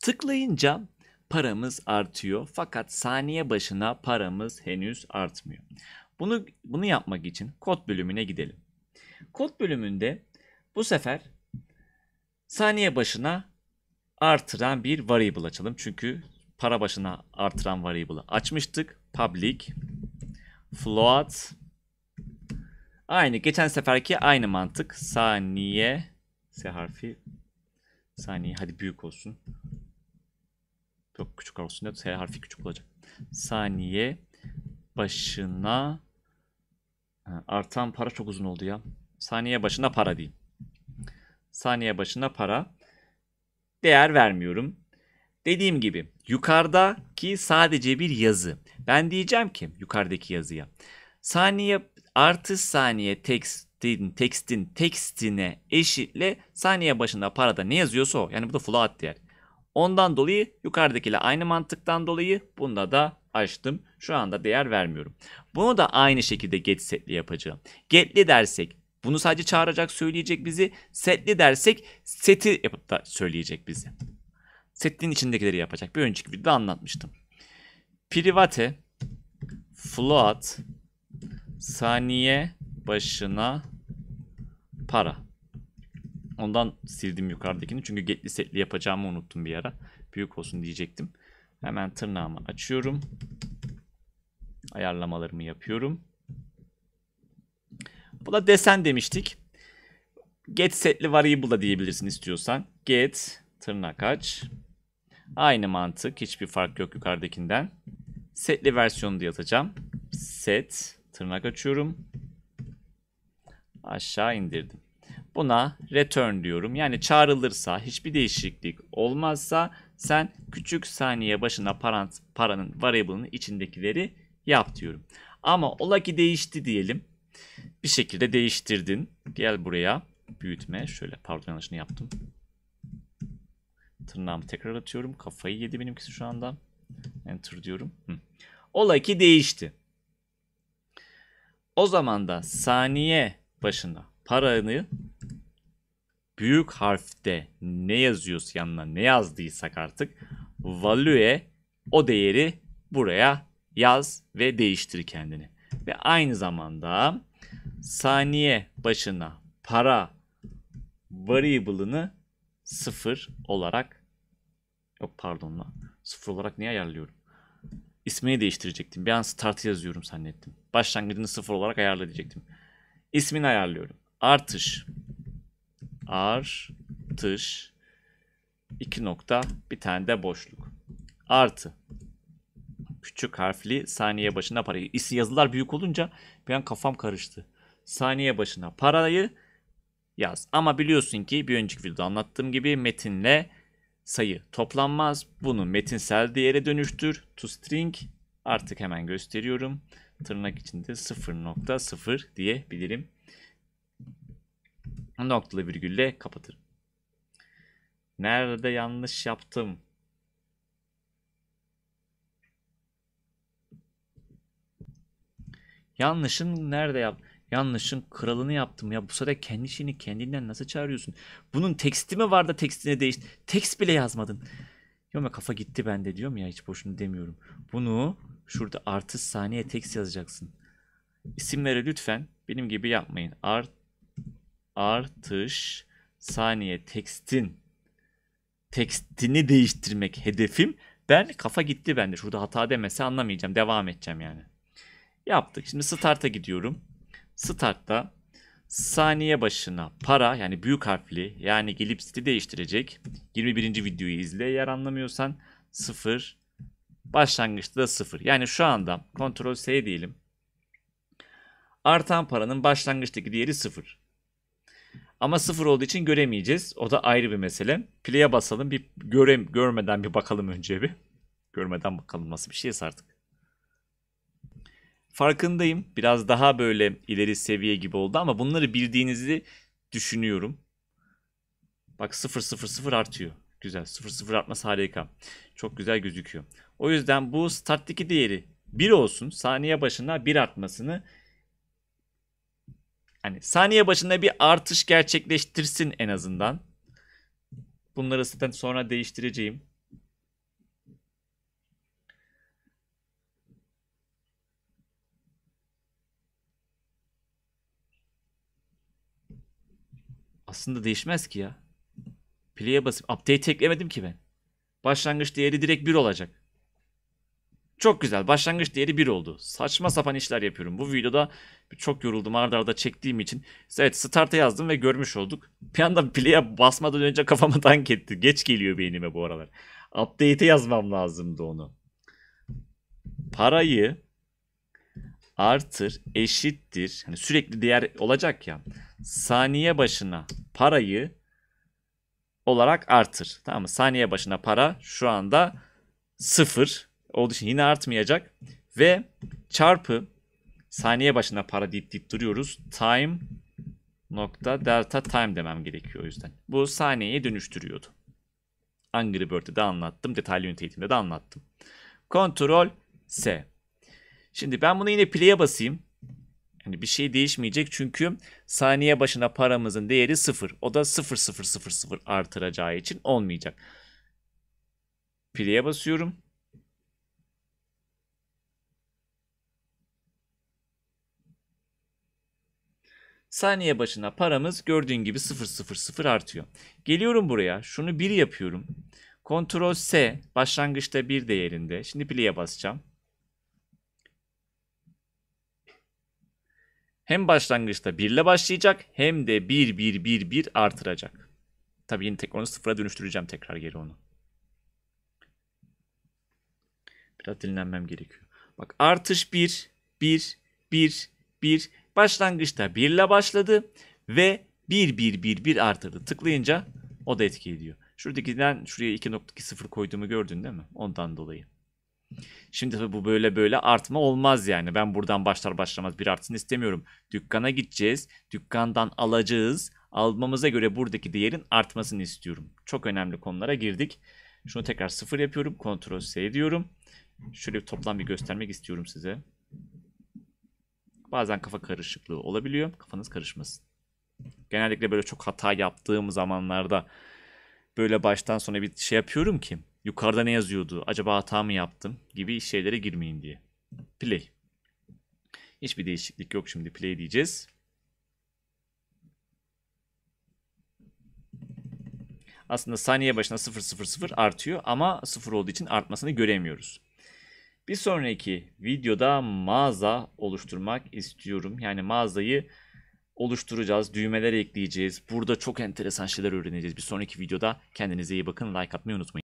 Tıklayınca paramız artıyor fakat saniye başına paramız henüz artmıyor. Bunu bunu yapmak için kod bölümüne gidelim. Kod bölümünde bu sefer saniye başına artıran bir variable açalım. Çünkü para başına artıran variable'ı açmıştık. Public float aynı geçen seferki aynı mantık. Saniye S harfi saniye hadi büyük olsun. Yok küçük harf üstünde. S harfi küçük olacak. Saniye başına artan para çok uzun oldu ya. Saniye başına para diyeyim. Saniye başına para. Değer vermiyorum. Dediğim gibi yukarıdaki sadece bir yazı. Ben diyeceğim ki yukarıdaki yazıya. Saniye artı saniye tekstin tekstin tekstine eşitle saniye başında parada ne yazıyorsa o. Yani bu da float değer. Ondan dolayı yukarıdakiyle aynı mantıktan dolayı bunda da açtım. Şu anda değer vermiyorum. Bunu da aynı şekilde get setli yapacağım. Getli dersek bunu sadece çağıracak söyleyecek bizi. Setli dersek seti yapıp da söyleyecek bizi. Setin içindekileri yapacak. Bir önceki videoda anlatmıştım. Private float saniye başına para. Ondan sildim yukarıdakini. Çünkü getli setli yapacağımı unuttum bir ara. Büyük olsun diyecektim. Hemen tırnağımı açıyorum. Ayarlamalarımı yapıyorum. Bu da desen demiştik. Get setli variable da diyebilirsin istiyorsan. Get tırnak aç. Aynı mantık. Hiçbir fark yok yukarıdakinden. Setli versiyonu da yatacağım. Set tırnak açıyorum. Aşağı indirdim. Buna return diyorum. Yani çağrılırsa hiçbir değişiklik olmazsa sen küçük saniye başına parant, paranın variable'ının içindekileri yap diyorum. Ama ola ki değişti diyelim. Bir şekilde değiştirdin. Gel buraya büyütme. Şöyle pardon yanlışını yaptım. Tırnağımı tekrar atıyorum. Kafayı yedi benimkisi şu anda. Enter diyorum. Hı. Ola ki değişti. O zaman da saniye başına paranı büyük harfte ne yazıyorsa yanına ne yazdıysak artık value o değeri buraya yaz ve değiştir kendini. Ve aynı zamanda saniye başına para variable'ını sıfır olarak yok pardon lan sıfır olarak niye ayarlıyorum? İsmini değiştirecektim. Bir an startı yazıyorum zannettim. Başlangıcını sıfır olarak ayarlayacaktım. İsmini ayarlıyorum. Artış artış 2 nokta bir tane de boşluk. Artı küçük harfli saniye başına parayı. İsi yazılar büyük olunca bir an kafam karıştı. Saniye başına parayı yaz. Ama biliyorsun ki bir önceki videoda anlattığım gibi metinle sayı toplanmaz. Bunu metinsel değere dönüştür. To string artık hemen gösteriyorum. Tırnak içinde 0.0 diyebilirim noktalı virgülle kapatırım. Nerede yanlış yaptım? Yanlışın nerede yap? Yanlışın kralını yaptım ya. Bu sefer kendi işini kendinden nasıl çağırıyorsun? Bunun teksti mi vardı? da tekstine değişti? Tekst bile yazmadın. Diyorum ya kafa gitti bende diyorum ya hiç boşuna demiyorum. Bunu şurada artı saniye tekst yazacaksın. İsimleri lütfen benim gibi yapmayın. Art artış saniye tekstin tekstini değiştirmek hedefim. Ben kafa gitti bende. Şurada hata demese anlamayacağım. Devam edeceğim yani. Yaptık. Şimdi start'a gidiyorum. Start'ta saniye başına para yani büyük harfli yani gelip site değiştirecek. 21. videoyu izle eğer anlamıyorsan 0 başlangıçta da 0. Yani şu anda kontrol S diyelim. Artan paranın başlangıçtaki değeri 0. Ama sıfır olduğu için göremeyeceğiz. O da ayrı bir mesele. Play'e basalım. Bir göre, görmeden bir bakalım önce bir. Görmeden bakalım nasıl bir şeyiz artık. Farkındayım. Biraz daha böyle ileri seviye gibi oldu ama bunları bildiğinizi düşünüyorum. Bak 0 0 0 artıyor. Güzel. 0 0 artması harika. Çok güzel gözüküyor. O yüzden bu starttaki değeri 1 olsun. Saniye başına 1 artmasını hani saniye başında bir artış gerçekleştirsin en azından. Bunları zaten sonra değiştireceğim. Aslında değişmez ki ya. Play'e basıp update eklemedim ki ben. Başlangıç değeri direkt 1 olacak. Çok güzel. Başlangıç değeri 1 oldu. Saçma sapan işler yapıyorum. Bu videoda çok yoruldum arda arda çektiğim için. Evet start'a yazdım ve görmüş olduk. Bir anda play'e basmadan önce kafama tank etti. Geç geliyor beynime bu aralar. Update'e yazmam lazımdı onu. Parayı artır eşittir. Hani sürekli değer olacak ya. Saniye başına parayı olarak artır. Tamam mı? Saniye başına para şu anda sıfır olduğu için yine artmayacak. Ve çarpı saniye başına para deyip deyip duruyoruz. Time nokta delta time demem gerekiyor o yüzden. Bu saniyeye dönüştürüyordu. Angry Bird'de de anlattım. Detaylı ünite eğitimde de anlattım. Ctrl S. Şimdi ben bunu yine play'e basayım. Yani bir şey değişmeyecek çünkü saniye başına paramızın değeri 0. O da 0000 artıracağı için olmayacak. Play'e basıyorum. Saniye başına paramız gördüğün gibi 000 artıyor. Geliyorum buraya. Şunu 1 yapıyorum. Ctrl S başlangıçta 1 değerinde. Şimdi play'e basacağım. Hem başlangıçta 1 ile başlayacak hem de 1 1 1 1 artıracak. Tabii yine tekrar onu sıfıra dönüştüreceğim tekrar geri onu. Biraz dinlenmem gerekiyor. Bak artış 1 1 1 1 Başlangıçta 1 ile başladı ve 1 1 1 1 artırdı. Tıklayınca o da etki ediyor. Şuradakinden şuraya 2.0 koyduğumu gördün değil mi? Ondan dolayı. Şimdi tabii bu böyle böyle artma olmaz yani. Ben buradan başlar başlamaz bir artsın istemiyorum. Dükkana gideceğiz. Dükkandan alacağız. Almamıza göre buradaki değerin artmasını istiyorum. Çok önemli konulara girdik. Şunu tekrar sıfır yapıyorum. Ctrl S diyorum. Şöyle bir toplam bir göstermek istiyorum size. Bazen kafa karışıklığı olabiliyor. Kafanız karışmasın. Genellikle böyle çok hata yaptığım zamanlarda böyle baştan sona bir şey yapıyorum ki yukarıda ne yazıyordu? Acaba hata mı yaptım? Gibi şeylere girmeyin diye. Play. Hiçbir değişiklik yok şimdi play diyeceğiz. Aslında saniye başına 0 0 0 artıyor ama 0 olduğu için artmasını göremiyoruz. Bir sonraki videoda mağaza oluşturmak istiyorum. Yani mağazayı oluşturacağız, düğmeler ekleyeceğiz. Burada çok enteresan şeyler öğreneceğiz. Bir sonraki videoda kendinize iyi bakın, like atmayı unutmayın.